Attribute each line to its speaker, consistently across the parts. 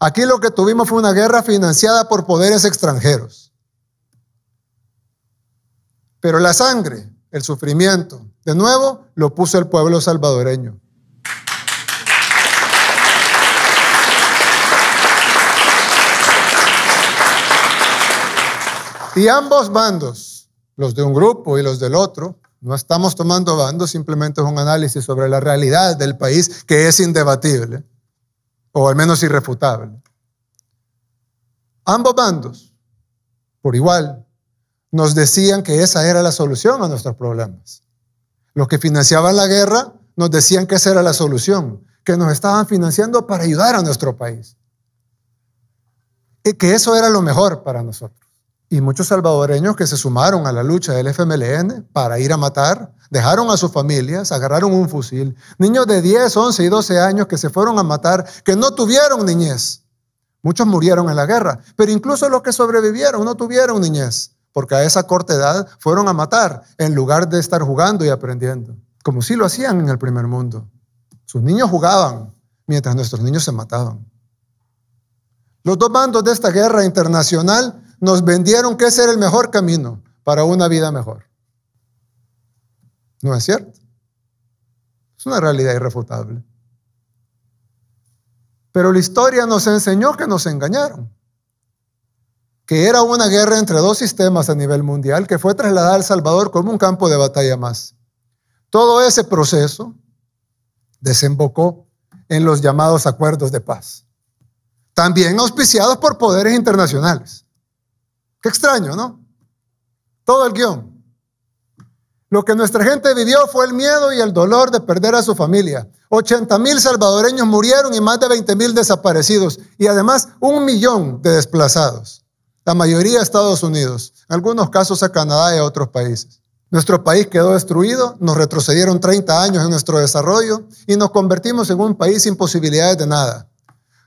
Speaker 1: Aquí lo que tuvimos fue una guerra financiada por poderes extranjeros. Pero la sangre, el sufrimiento, de nuevo lo puso el pueblo salvadoreño. Y ambos bandos, los de un grupo y los del otro, no estamos tomando bandos, simplemente es un análisis sobre la realidad del país que es indebatible o al menos irrefutable. Ambos bandos, por igual, nos decían que esa era la solución a nuestros problemas. Los que financiaban la guerra nos decían que esa era la solución, que nos estaban financiando para ayudar a nuestro país. Y que eso era lo mejor para nosotros. Y muchos salvadoreños que se sumaron a la lucha del FMLN para ir a matar, dejaron a sus familias, agarraron un fusil. Niños de 10, 11 y 12 años que se fueron a matar, que no tuvieron niñez. Muchos murieron en la guerra, pero incluso los que sobrevivieron no tuvieron niñez, porque a esa corta edad fueron a matar en lugar de estar jugando y aprendiendo, como sí lo hacían en el primer mundo. Sus niños jugaban mientras nuestros niños se mataban. Los dos bandos de esta guerra internacional nos vendieron que ese era el mejor camino para una vida mejor. No es cierto. Es una realidad irrefutable. Pero la historia nos enseñó que nos engañaron, que era una guerra entre dos sistemas a nivel mundial que fue trasladada al Salvador como un campo de batalla más. Todo ese proceso desembocó en los llamados acuerdos de paz, también auspiciados por poderes internacionales. Qué extraño, ¿no? Todo el guión. Lo que nuestra gente vivió fue el miedo y el dolor de perder a su familia. 80.000 salvadoreños murieron y más de 20.000 desaparecidos y además un millón de desplazados. La mayoría a Estados Unidos, algunos casos a Canadá y a otros países. Nuestro país quedó destruido, nos retrocedieron 30 años en nuestro desarrollo y nos convertimos en un país sin posibilidades de nada.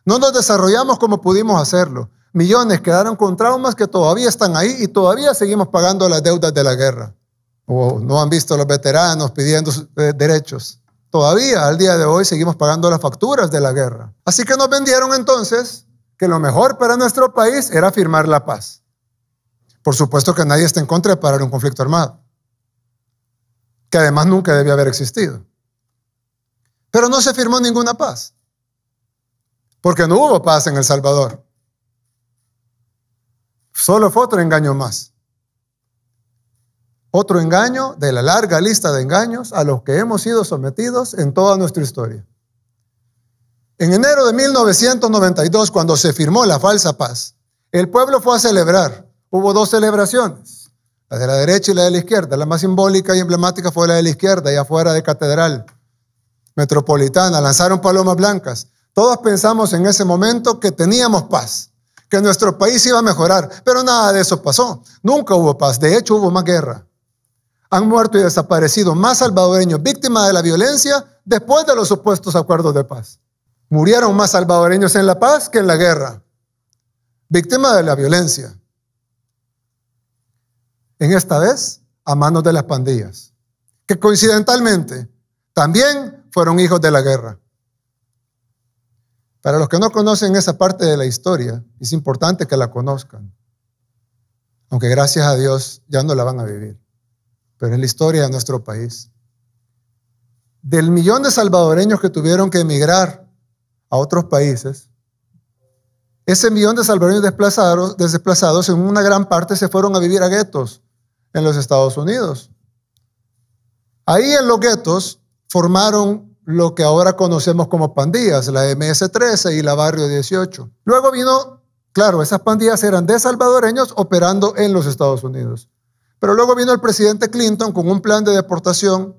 Speaker 1: No nos desarrollamos como pudimos hacerlo. Millones quedaron con traumas que todavía están ahí y todavía seguimos pagando las deudas de la guerra o no han visto los veteranos pidiendo eh, derechos. Todavía al día de hoy seguimos pagando las facturas de la guerra. Así que nos vendieron entonces que lo mejor para nuestro país era firmar la paz. Por supuesto que nadie está en contra de parar un conflicto armado, que además nunca debía haber existido. Pero no se firmó ninguna paz, porque no hubo paz en El Salvador. Solo fue otro engaño más. Otro engaño de la larga lista de engaños a los que hemos sido sometidos en toda nuestra historia. En enero de 1992, cuando se firmó la falsa paz, el pueblo fue a celebrar. Hubo dos celebraciones, la de la derecha y la de la izquierda. La más simbólica y emblemática fue la de la izquierda, y afuera de Catedral Metropolitana. Lanzaron palomas blancas. Todos pensamos en ese momento que teníamos paz, que nuestro país iba a mejorar, pero nada de eso pasó. Nunca hubo paz. De hecho, hubo más guerra han muerto y desaparecido más salvadoreños víctimas de la violencia después de los supuestos acuerdos de paz. Murieron más salvadoreños en la paz que en la guerra, víctimas de la violencia. En esta vez, a manos de las pandillas, que coincidentalmente también fueron hijos de la guerra. Para los que no conocen esa parte de la historia, es importante que la conozcan, aunque gracias a Dios ya no la van a vivir pero en la historia de nuestro país. Del millón de salvadoreños que tuvieron que emigrar a otros países, ese millón de salvadoreños desplazados, desplazados en una gran parte se fueron a vivir a guetos en los Estados Unidos. Ahí en los guetos formaron lo que ahora conocemos como pandillas, la MS-13 y la Barrio 18. Luego vino, claro, esas pandillas eran de salvadoreños operando en los Estados Unidos. Pero luego vino el presidente Clinton con un plan de deportación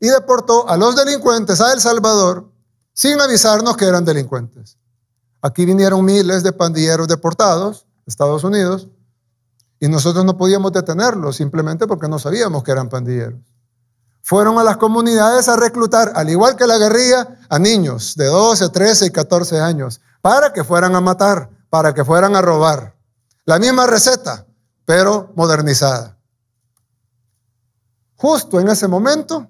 Speaker 1: y deportó a los delincuentes a El Salvador sin avisarnos que eran delincuentes. Aquí vinieron miles de pandilleros deportados, Estados Unidos, y nosotros no podíamos detenerlos simplemente porque no sabíamos que eran pandilleros. Fueron a las comunidades a reclutar, al igual que la guerrilla, a niños de 12, 13 y 14 años para que fueran a matar, para que fueran a robar. La misma receta, pero modernizada justo en ese momento,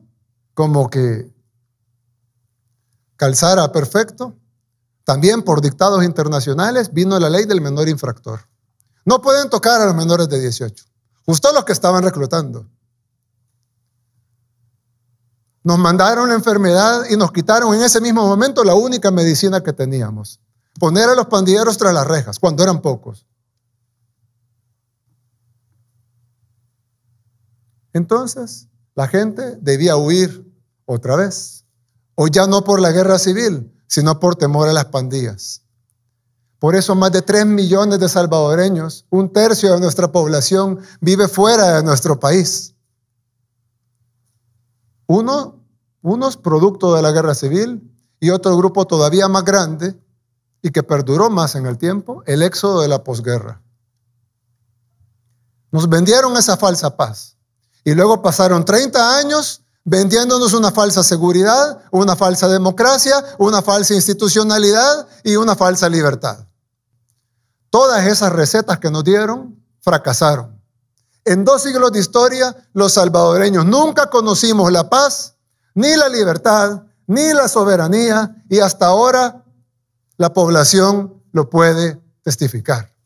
Speaker 1: como que calzara perfecto, también por dictados internacionales vino la ley del menor infractor. No pueden tocar a los menores de 18, justo los que estaban reclutando. Nos mandaron la enfermedad y nos quitaron en ese mismo momento la única medicina que teníamos. Poner a los pandilleros tras las rejas, cuando eran pocos. Entonces, la gente debía huir otra vez. O ya no por la guerra civil, sino por temor a las pandillas. Por eso más de 3 millones de salvadoreños, un tercio de nuestra población, vive fuera de nuestro país. Uno, unos producto de la guerra civil y otro grupo todavía más grande y que perduró más en el tiempo, el éxodo de la posguerra. Nos vendieron esa falsa paz. Y luego pasaron 30 años vendiéndonos una falsa seguridad, una falsa democracia, una falsa institucionalidad y una falsa libertad. Todas esas recetas que nos dieron fracasaron. En dos siglos de historia, los salvadoreños nunca conocimos la paz, ni la libertad, ni la soberanía, y hasta ahora la población lo puede testificar.